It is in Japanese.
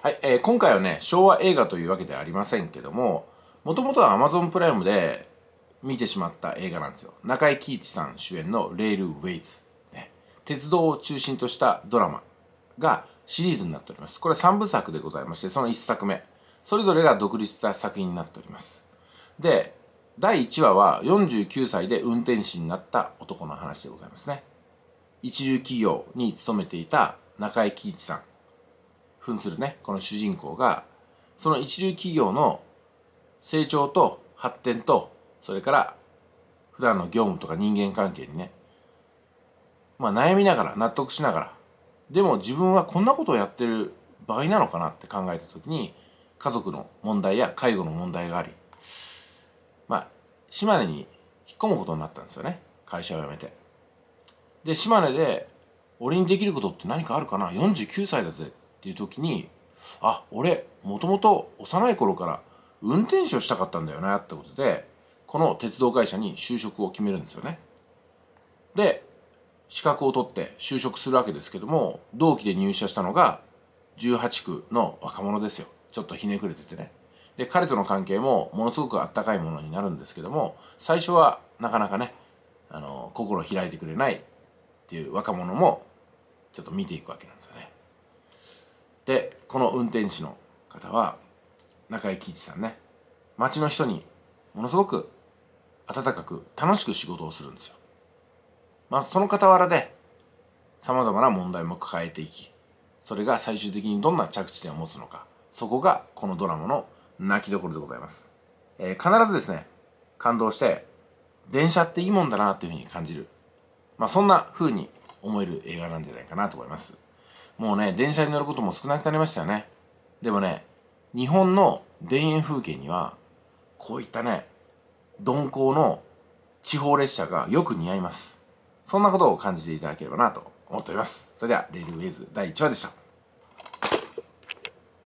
はい、えー、今回はね、昭和映画というわけではありませんけども、もともとは Amazon プライムで見てしまった映画なんですよ。中井貴一さん主演のレールウェイズ、ね。鉄道を中心としたドラマがシリーズになっております。これ3部作でございまして、その1作目。それぞれが独立した作品になっております。で、第1話は49歳で運転士になった男の話でございますね。一流企業に勤めていた中井貴一さん。扮するね、この主人公が、その一流企業の成長と発展と、それから普段の業務とか人間関係にね、まあ悩みながら、納得しながら、でも自分はこんなことをやってる場合なのかなって考えた時に、家族の問題や介護の問題があり、まあ、島根に引っ込むことになったんですよね。会社を辞めて。で、島根で、俺にできることって何かあるかな ?49 歳だぜっっていう時にあ俺もともと幼い頃から運転手をしたかったんだよなってことでこの鉄道会社に就職を決めるんですよね。で資格を取って就職するわけですけども同期で入社したのが18区の若者ですよちょっとひねくれててね。で彼との関係もものすごくあったかいものになるんですけども最初はなかなかねあの心開いてくれないっていう若者もちょっと見ていくわけなんですよね。でこの運転士の方は中井貴一さんね町の人にものすごく温かく楽しく仕事をするんですよ。まあその傍らでさまざまな問題も抱えていきそれが最終的にどんな着地点を持つのかそこがこのドラマの泣きどころでございます。えー、必ずですね感動して電車っていいもんだなというふうに感じる、まあ、そんなふうに思える映画なんじゃないかなと思います。もうね、電車に乗ることも少なくなりましたよね。でもね、日本の田園風景には、こういったね、鈍行の地方列車がよく似合います。そんなことを感じていただければなと思っております。それでは、レールウェイズ第1話でした。